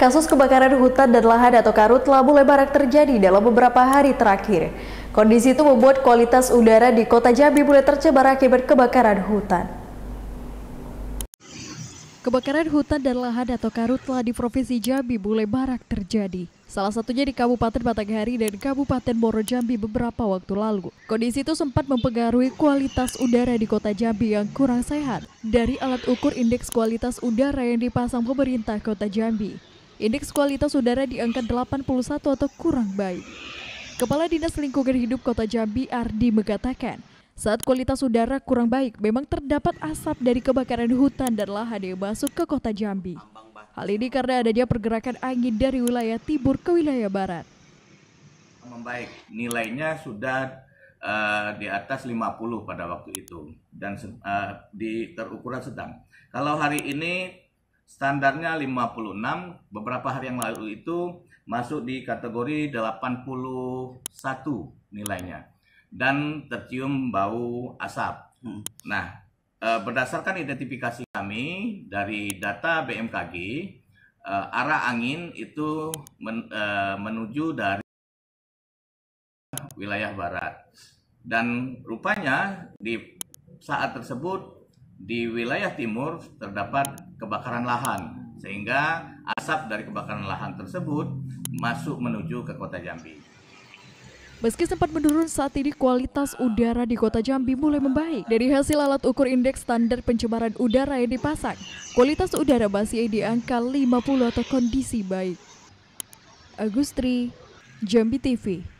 Kasus kebakaran hutan dan lahan atau karut telah mulai barang terjadi dalam beberapa hari terakhir. Kondisi itu membuat kualitas udara di kota Jambi mulai tercemar akibat kebakaran hutan. Kebakaran hutan dan lahan atau karut telah di Provinsi Jambi mulai barak terjadi. Salah satunya di Kabupaten Batanghari dan Kabupaten Moro Jambi beberapa waktu lalu. Kondisi itu sempat mempengaruhi kualitas udara di kota Jambi yang kurang sehat dari alat ukur indeks kualitas udara yang dipasang pemerintah kota Jambi. Indeks kualitas udara di angka 81 atau kurang baik. Kepala Dinas Lingkungan Hidup Kota Jambi Ardi mengatakan, saat kualitas udara kurang baik, memang terdapat asap dari kebakaran hutan dan lahan yang masuk ke kota Jambi. Hal ini karena adanya pergerakan angin dari wilayah timur ke wilayah barat. Membaik, nilainya sudah uh, di atas 50 pada waktu itu dan uh, di terukuran sedang. Kalau hari ini standarnya 56 beberapa hari yang lalu itu masuk di kategori 81 nilainya dan tercium bau asap. Hmm. Nah, e, berdasarkan identifikasi kami dari data BMKG e, arah angin itu e, menuju dari wilayah barat dan rupanya di saat tersebut di wilayah timur terdapat kebakaran lahan sehingga asap dari kebakaran lahan tersebut masuk menuju ke kota Jambi. Meski sempat menurun saat ini kualitas udara di kota Jambi mulai membaik. Dari hasil alat ukur indeks standar pencemaran udara yang dipasang, kualitas udara masih di angka 50 atau kondisi baik. Agustri, Jambi TV.